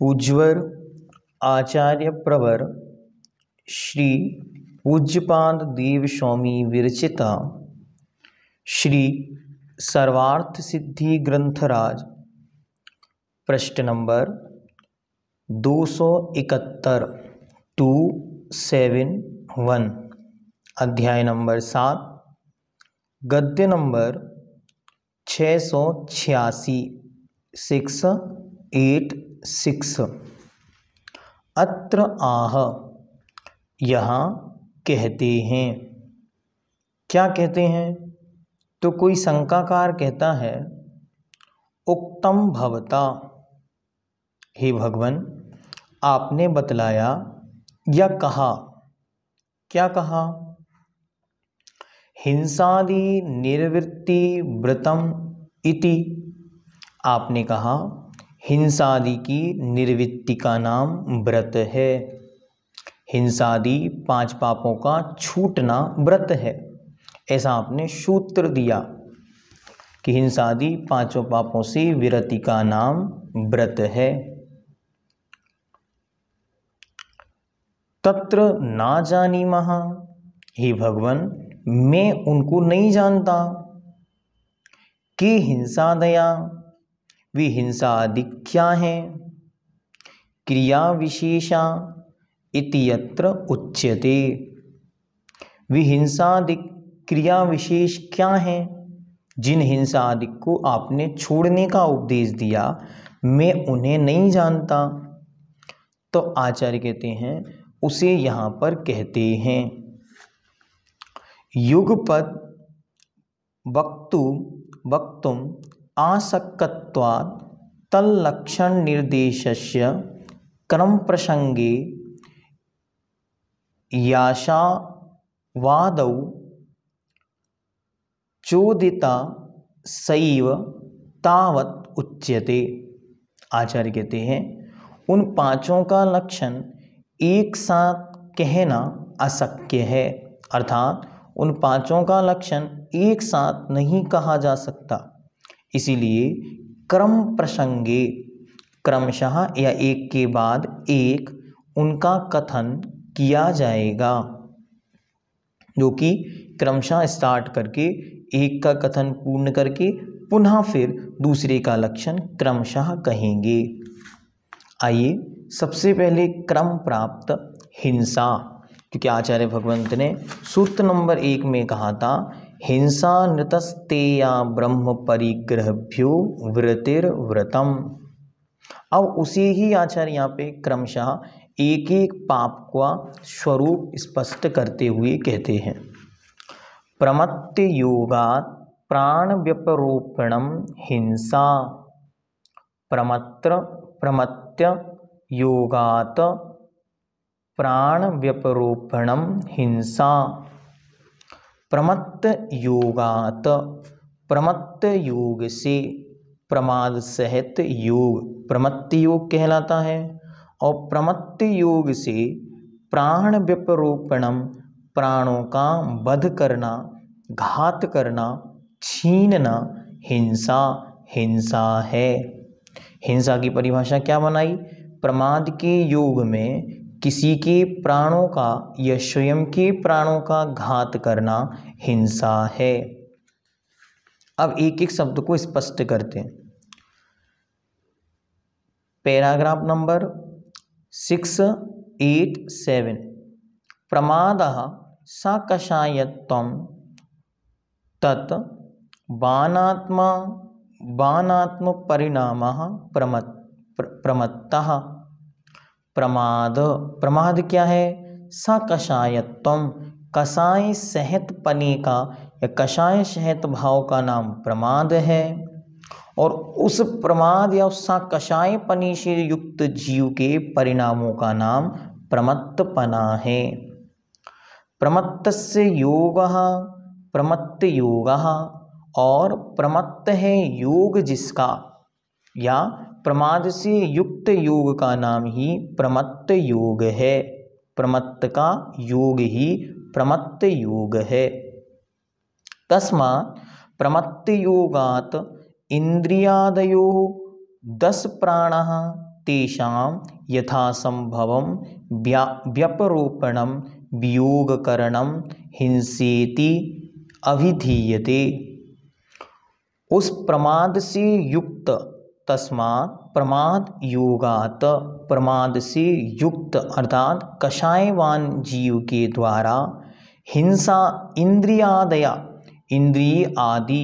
पूज्यवर आचार्य प्रवर श्री पूज्यपाद देव स्वामी विरचिता श्री सर्वार्थ सिद्धि ग्रंथराज पृष्ठ नंबर 271 टू सेवन वन अध्याय नंबर सात गद्य नंबर छः सौ छियासी सिक्स एट सिक्स अत्र आह यहाँ कहते हैं क्या कहते हैं तो कोई शंकाकार कहता है उक्तम भवता हे भगवान आपने बतलाया या कहा क्या कहा हिंसादि निर्वृत्ति व्रतम इति आपने कहा हिंसादि की निर्वृत्ति का नाम व्रत है हिंसादि पांच पापों का छूटना व्रत है ऐसा आपने सूत्र दिया कि हिंसादि पांचों पापों से विरति का नाम व्रत है तत्र ना जानी महा हे भगवान मैं उनको नहीं जानता कि हिंसा दया विहिंसा आदि क्या हैं क्रिया विशेषा इतियत्र उच्यते विहिंसादि क्रिया विशेष क्या हैं जिन हिंसा आदि को आपने छोड़ने का उपदेश दिया मैं उन्हें नहीं जानता तो आचार्य कहते हैं उसे यहाँ पर कहते हैं युगपद वक्तु वक्तुम आसक्तवाद निर्देश से क्रम प्रसंगे याशावाद चोदिता सैव तावत उच्यते आचार्य कहते हैं उन पांचों का लक्षण एक साथ कहना अशक्य है अर्थात उन पांचों का लक्षण एक साथ नहीं कहा जा सकता इसीलिए क्रम प्रसंगे क्रमशः या एक के बाद एक उनका कथन किया जाएगा जो कि क्रमशः स्टार्ट करके एक का कथन पूर्ण करके पुनः फिर दूसरे का लक्षण क्रमशः कहेंगे आइए सबसे पहले क्रम प्राप्त हिंसा क्योंकि आचार्य भगवंत ने सूत्र नंबर एक में कहा था हिंसा नृतस्ते या ब्रह्म परिग्रहभ्यो व्रतिर्व्रतम अब उसी ही आचार्य यहाँ पे क्रमशः एक एक पाप का स्वरूप स्पष्ट करते हुए कहते हैं प्रमत्त योगात प्राण व्यपरोपणम हिंसा प्रमत्र प्रमत्य योगात प्राण व्यपरोपणम हिंसा प्रमत्त योगात प्रमत्त योग से प्रमाद सहित योग प्रमत्त योग कहलाता है और प्रमत्त योग से प्राण व्यपरोपणम प्राणों का वध करना घात करना छीनना हिंसा हिंसा है हिंसा की परिभाषा क्या बनाई प्रमाद के योग में किसी के प्राणों का या स्वयं के प्राणों का घात करना हिंसा है अब एक एक शब्द को स्पष्ट करते हैं paragraph number six eight seven प्रमाद सकषायत्व तत् बानात्मा बानात्म परिणाम प्रमत् प्र, प्रमत्ता प्रमाद प्रमाद क्या है सकषायत्वम कषाय सहत पने का या कषाय सहत भाव का नाम प्रमाद है और उस प्रमाद या उस कषाय पनी से युक्त जीव के परिणामों का नाम प्रमत्तपना है प्रमत्त से योग प्रमत्त योग और प्रमत्त है योग जिसका या प्रमाद से युक्त योग का नाम ही प्रमत्त योग है प्रमत्त का योग ही प्रमत्त योग है तस्मा प्रमत्त योगात इंद्रियादयो दस प्राण तेषा यथासंभव व्यपरोपण वियोगकरण हिंसेति अभिधीयते उस प्रमाद से युक्त तस्मात प्रमाद योगात प्रमाद से युक्त अर्थात कषायवान जीव के द्वारा हिंसा इंद्रियादया इंद्रिय आदि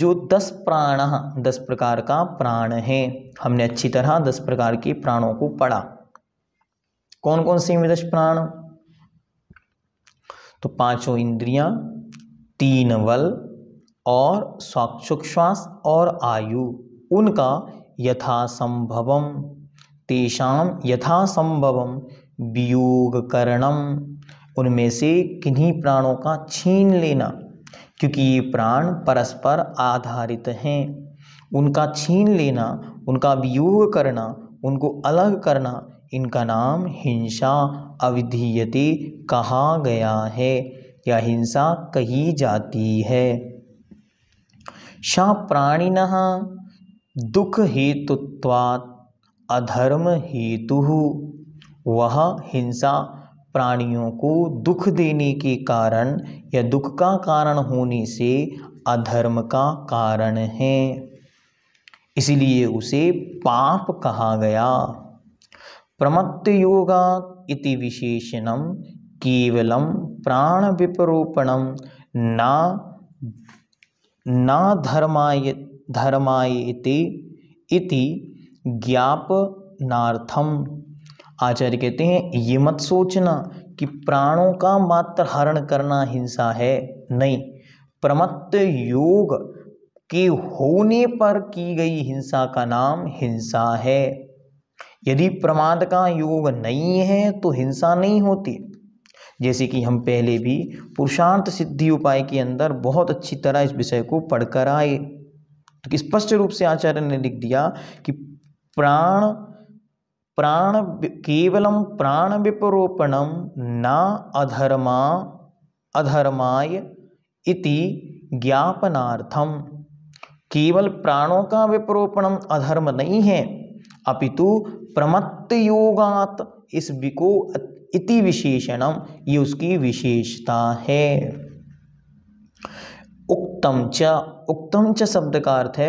जो दस प्राण दस प्रकार का प्राण है हमने अच्छी तरह दस प्रकार के प्राणों को पढ़ा कौन कौन से दस प्राण तो पांचों इंद्रियां तीन बल और साक्षुक और आयु उनका यथासंभव तेषाम वियोग करणम उनमें से किन्हीं प्राणों का छीन लेना क्योंकि ये प्राण परस्पर आधारित हैं उनका छीन लेना उनका वियोग करना उनको अलग करना इनका नाम हिंसा अविधीयते कहा गया है या हिंसा कही जाती है शाह प्राणिना दुख हेतुत्वात् अधर्म हेतु वह हिंसा प्राणियों को दुख देने के कारण या दुख का कारण होने से अधर्म का कारण है इसलिए उसे पाप कहा गया प्रमत्त योगा इति विशेषणम केवलम प्राण विपरोपणम ना ना धर्मायत धर्माय इति ज्ञापनार्थम आचार्य कहते हैं ये मत सोचना कि प्राणों का मात्र हरण करना हिंसा है नहीं प्रमत्त योग के होने पर की गई हिंसा का नाम हिंसा है यदि प्रमाद का योग नहीं है तो हिंसा नहीं होती जैसे कि हम पहले भी पुरुषार्थ सिद्धि उपाय के अंदर बहुत अच्छी तरह इस विषय को पढ़कर आए तो स्पष्ट रूप से आचार्य ने लिख दिया कि प्राण प्राण केवलम प्राण विपरोपणम ना अधर्मा अधर्माय इति ज्ञापनार्थम केवल प्राणों का विपरोपणम अधर्म नहीं है अपितु प्रमत्त योगात इस विको इति विशेषणम ये उसकी विशेषता है उत्तम च उत्तम च शब्द का अर्थ है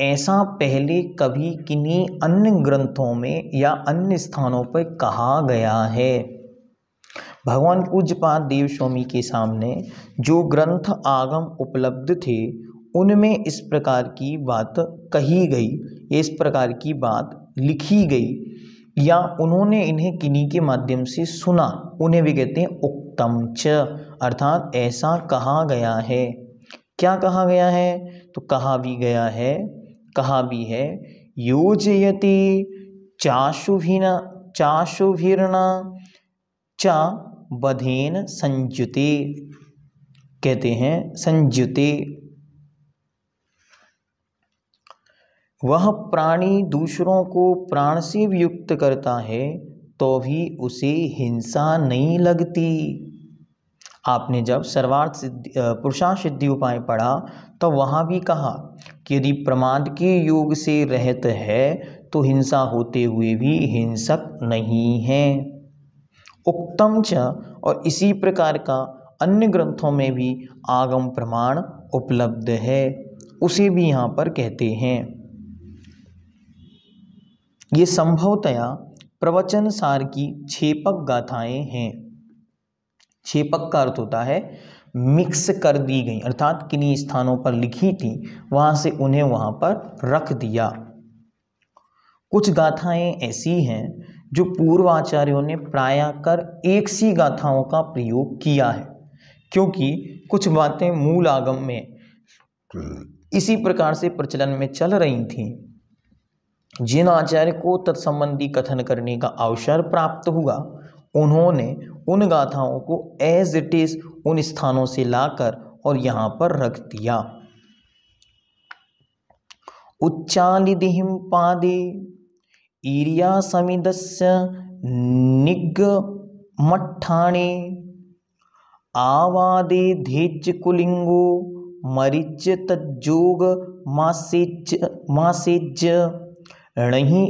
ऐसा पहले कभी किन्हीं अन्य ग्रंथों में या अन्य स्थानों पर कहा गया है भगवान पूज्यपाद देव स्वामी के सामने जो ग्रंथ आगम उपलब्ध थे उनमें इस प्रकार की बात कही गई इस प्रकार की बात लिखी गई या उन्होंने इन्हें किन्हीं के माध्यम से सुना उन्हें भी कहते हैं उक्तम च अर्थात ऐसा कहा गया है क्या कहा गया है तो कहा भी गया है कहा भी है योजयति चाशुभिना चाशुभिर्णा चा बधेन संयुति कहते हैं संयुति वह प्राणी दूसरों को प्राण से युक्त करता है तो भी उसे हिंसा नहीं लगती आपने जब सर्वार्थ सिद्धि पुरुषार्थ सिद्धि उपाय पढ़ा तो वहाँ भी कहा कि यदि प्रमाद के योग से रहत है तो हिंसा होते हुए भी हिंसक नहीं है उक्तम च और इसी प्रकार का अन्य ग्रंथों में भी आगम प्रमाण उपलब्ध है उसे भी यहाँ पर कहते हैं ये संभवतया प्रवचन सार की छेपक गाथाएं हैं छेपक का अर्थ होता है मिक्स कर दी गई अर्थात किन्हीं स्थानों पर लिखी थी वहां से उन्हें वहां पर रख दिया कुछ गाथाएं ऐसी हैं जो पूर्व आचार्यों ने प्राय कर एक सी गाथाओं का प्रयोग किया है क्योंकि कुछ बातें मूल आगम में इसी प्रकार से प्रचलन में चल रही थीं जिन आचार्य को तत्संबंधी कथन करने का अवसर प्राप्त हुआ उन्होंने उन गाथाओं को एज इट इज़ उन स्थानों से लाकर और यहाँ पर रख दिया उच्चालिदिहिम पादे ईरिया समिदस्य मठाणे आवादे धीच कुलिंगो मरिच तज्जोग मासेच मासेज णही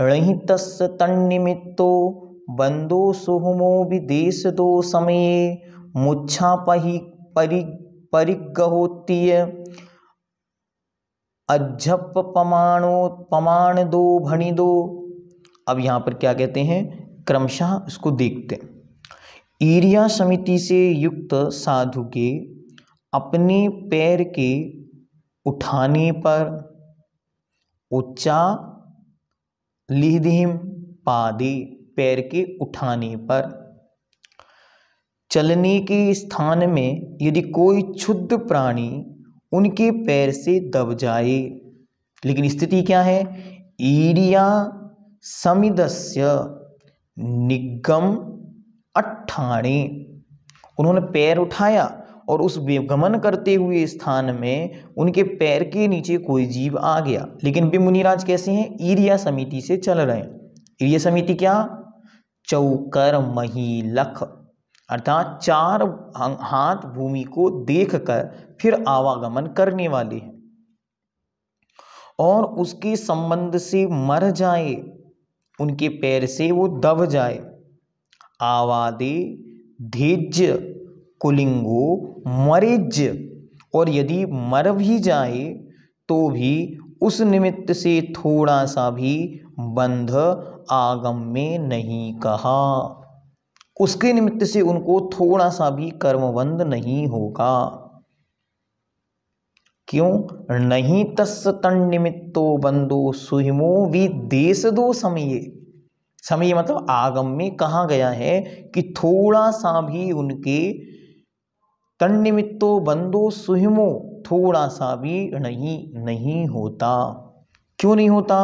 णही तन्निमित्तो बंदो सोहमो विदेश दो समय मुच्छा पही परि परिगहोत्तीय अज्जप पमाणो पमाण दो भणी दो अब यहाँ पर क्या कहते हैं क्रमशः इसको देखते हैं ईरिया समिति से युक्त साधु के अपने पैर के उठाने पर उच्चा लिहदिम पादे पैर के उठाने पर चलने के स्थान में यदि कोई क्षुद्ध प्राणी उनके पैर से दब जाए लेकिन स्थिति क्या है ईडिया समिदस्य निगम अट्ठाणे उन्होंने पैर उठाया और उस गमन करते हुए स्थान में उनके पैर के नीचे कोई जीव आ गया लेकिन वे मुनिराज कैसे हैं ईरिया समिति से चल रहे हैं ईरिया समिति क्या चौकर मही लख अर्थात चार हाथ भूमि को देखकर फिर आवागमन करने वाले हैं और उसके संबंध से मर जाए उनके पैर से वो दब जाए आवादे धेज कुलिंगो मरिज और यदि मर भी जाए तो भी उस निमित्त से थोड़ा सा भी बंध आगम में नहीं कहा उसके निमित्त से उनको थोड़ा सा भी कर्मबंध नहीं होगा क्यों नहीं तस् तन निमित्तो बंदो सुहिमो भी देश दो समय समय मतलब आगम में कहा गया है कि थोड़ा सा भी उनके तन निमित्तो बंदो सुहिमो थोड़ा सा भी नहीं नहीं होता क्यों नहीं होता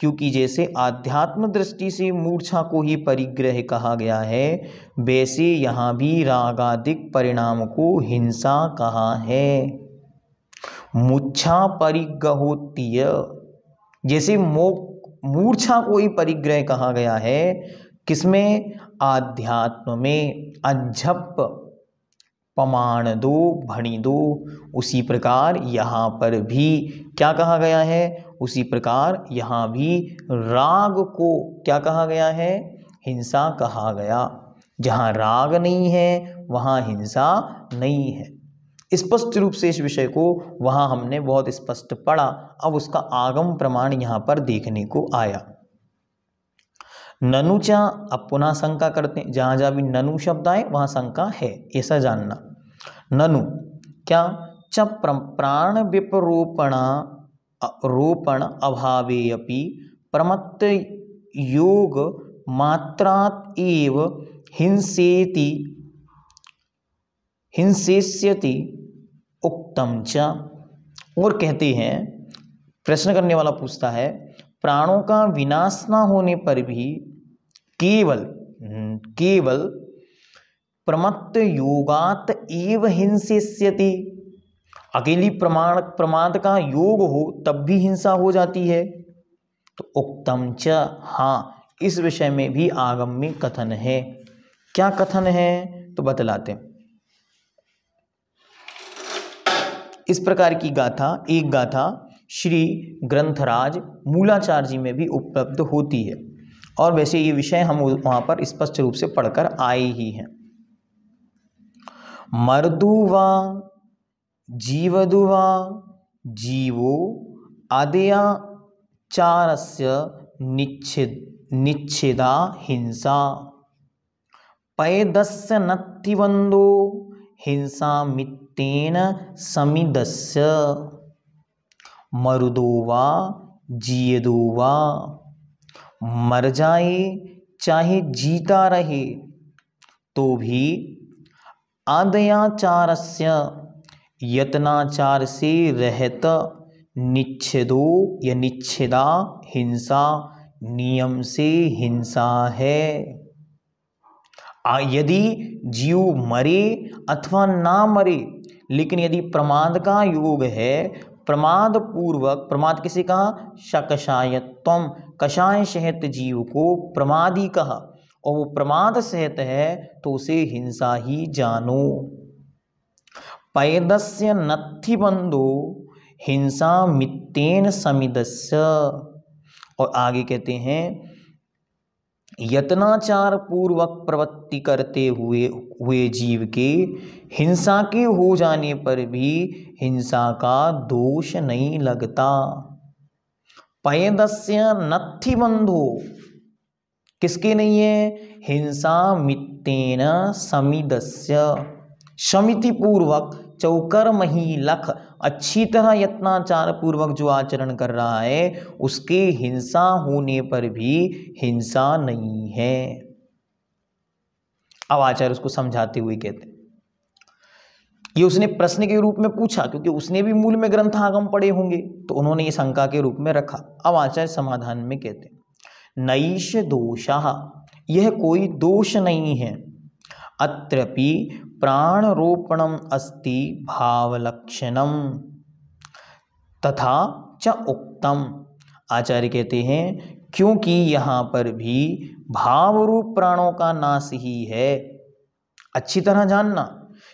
क्योंकि जैसे आध्यात्म दृष्टि से मूर्छा को ही परिग्रह कहा गया है वैसे यहाँ भी रागादिक परिणाम को हिंसा कहा है मुच्छा परिग्रहोत्तीय जैसे मो मूर्छा को ही परिग्रह कहा गया है किसमें आध्यात्म में अजप पमाण दो भणि दो उसी प्रकार यहाँ पर भी क्या कहा गया है उसी प्रकार यहाँ भी राग को क्या कहा गया है हिंसा कहा गया जहाँ राग नहीं है वहाँ हिंसा नहीं है स्पष्ट रूप से इस विषय को वहाँ हमने बहुत स्पष्ट पढ़ा अब उसका आगम प्रमाण यहाँ पर देखने को आया ननुचा अब पुनः शंका करते हैं जहाँ जहाँ भी ननु शब्द आए वहाँ शंका है ऐसा जानना ननु क्या च प्राण विपरूपणा रोपण अभावे अपि मात्रात एव हिंसेति हिंसेष्यति उक्तम च और कहते हैं प्रश्न करने वाला पूछता है प्राणों का विनाश ना होने पर भी केवल हम्म, केवल प्रमत्त योगात एव हिंसेष्यति अकेली प्रमाण प्रमाद का योग हो तब भी हिंसा हो जाती है तो उक्तम च हाँ इस विषय में भी आगम में कथन है क्या कथन है तो बतलाते हैं इस प्रकार की गाथा एक गाथा श्री ग्रंथराज मूलाचार्य जी में भी उपलब्ध होती है और वैसे ये विषय हम वहाँ पर स्पष्ट रूप से पढ़कर आए ही हैं मर्दुवा जीवदुवा जीवो अदया चारस्य निच्छेद निच्छेदा हिंसा पैदस्य नत्तिवंदो हिंसा मित्तेन समिदस्य मरुदो वा जियदो वा मर जाए चाहे जीता रहे तो भी आदयाचारस्य यत्नाचार से रहत निच्छेदो या निच्छेदा हिंसा नियम से हिंसा है यदि जीव मरे अथवा ना मरे लेकिन यदि प्रमाद का योग है प्रमाद पूर्वक प्रमाद किसे कहा शकषायत्वम कषाय सहित जीव को प्रमादी कहा और वो प्रमाद सहित है तो उसे हिंसा ही जानो पैदस्य बंधु हिंसा मित्तेन समिदस्य और आगे कहते हैं यत्नाचार पूर्वक प्रवृत्ति करते हुए हुए जीव के हिंसा के हो जाने पर भी हिंसा का दोष नहीं लगता पयदस्य बंधु किसके नहीं है हिंसा मित्तेन समिदस्य समिति पूर्वक चौकर मही लख अच्छी तरह यत्नाचार पूर्वक जो आचरण कर रहा है उसके हिंसा होने पर भी हिंसा नहीं है अब आचार्य उसको समझाते हुए कहते ये उसने प्रश्न के रूप में पूछा क्योंकि उसने भी मूल में ग्रंथ आगम पड़े होंगे तो उन्होंने ये शंका के रूप में रखा अब आचार्य समाधान में कहते नईश दोषाह यह कोई दोष नहीं है अत्रपि रूपणम अस्ति भावलक्षणम तथा च उक्तम आचार्य कहते हैं क्योंकि यहाँ पर भी भाव रूप प्राणों का नाश ही है अच्छी तरह जानना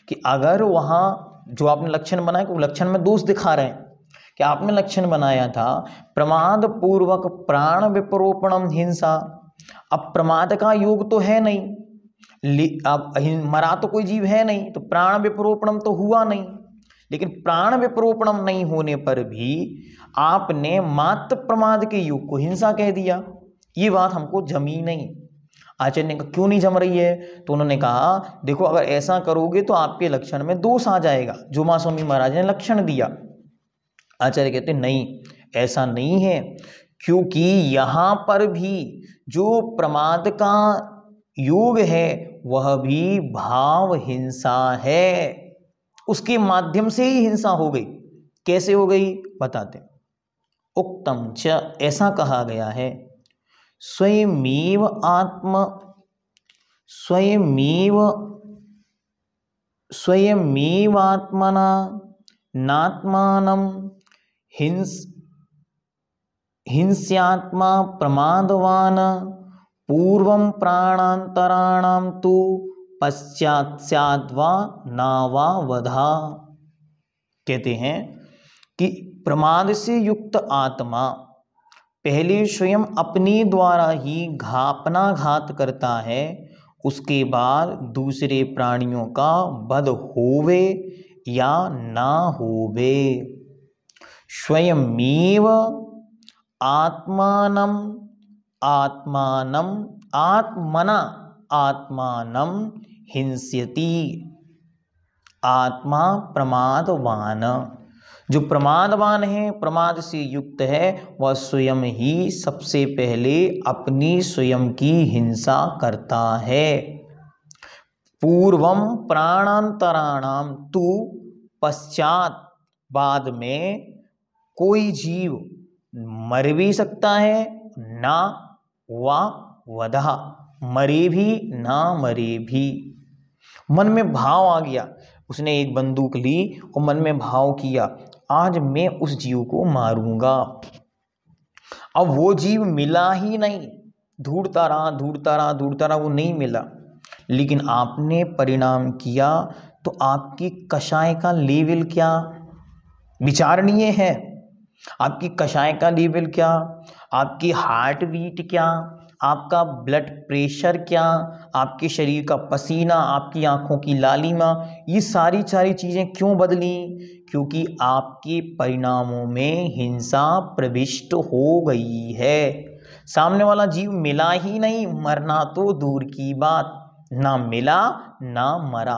कि अगर वहाँ जो आपने लक्षण बनाया वो लक्षण में दोष दिखा रहे हैं कि आपने लक्षण बनाया था प्रमाद पूर्वक प्राण विपरोपणम हिंसा अब प्रमाद का योग तो है नहीं अब मरा तो कोई जीव है नहीं तो प्राण विपरोपणम तो हुआ नहीं लेकिन प्राण विपरोपणम नहीं होने पर भी आपने मात्र प्रमाद के युग को हिंसा कह दिया ये बात हमको जमी नहीं आचार्य ने कहा क्यों नहीं जम रही है तो उन्होंने कहा देखो अगर ऐसा करोगे तो आपके लक्षण में दोष आ जाएगा जो स्वामी महाराज ने लक्षण दिया आचार्य कहते नहीं ऐसा नहीं है क्योंकि यहां पर भी जो प्रमाद का योग है वह भी भाव हिंसा है उसके माध्यम से ही हिंसा हो गई कैसे हो गई बताते उक्तम च ऐसा कहा गया है स्वयमेव आत्म स्वयमेव स्वयमेवात्मना नात्मान हिंस हिंस्यात्मा प्रमादवान पूर्व प्राणातराण तो पश्चात स्याद्वा नावा वधा कहते हैं कि प्रमाद से युक्त आत्मा पहले स्वयं अपने द्वारा ही घापना घात करता है उसके बाद दूसरे प्राणियों का बध होवे या ना होवे स्वयं आत्मा आत्मानम आत्मना आत्मानम हिंस्यति आत्मा प्रमादवान जो प्रमादवान है प्रमाद से युक्त है वह स्वयं ही सबसे पहले अपनी स्वयं की हिंसा करता है पूर्वम प्राणांतराणाम तु पश्चात बाद में कोई जीव मर भी सकता है ना वा वधा मरे भी ना मरे भी मन में भाव आ गया उसने एक बंदूक ली और मन में भाव किया आज मैं उस जीव को मारूंगा अब वो जीव मिला ही नहीं ढूंढता रहा ढूंढता रहा ढूंढता रहा वो नहीं मिला लेकिन आपने परिणाम किया तो आपकी कषाय का लेवल क्या विचारणीय है आपकी कषाय का लेवल क्या आपकी हार्ट बीट क्या आपका ब्लड प्रेशर क्या आपके शरीर का पसीना आपकी आंखों की लालिमा ये सारी सारी चीज़ें क्यों बदली क्योंकि आपके परिणामों में हिंसा प्रविष्ट हो गई है सामने वाला जीव मिला ही नहीं मरना तो दूर की बात ना मिला ना मरा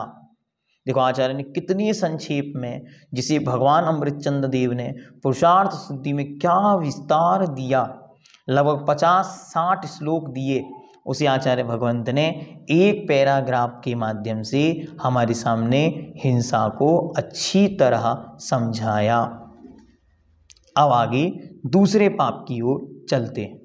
देखो आचार्य ने कितनी संक्षेप में जिसे भगवान अमृतचंद देव ने पुरुषार्थ शुद्धि में क्या विस्तार दिया लगभग पचास साठ श्लोक दिए उसी आचार्य भगवंत ने एक पैराग्राफ के माध्यम से हमारे सामने हिंसा को अच्छी तरह समझाया अब आगे दूसरे पाप की ओर चलते हैं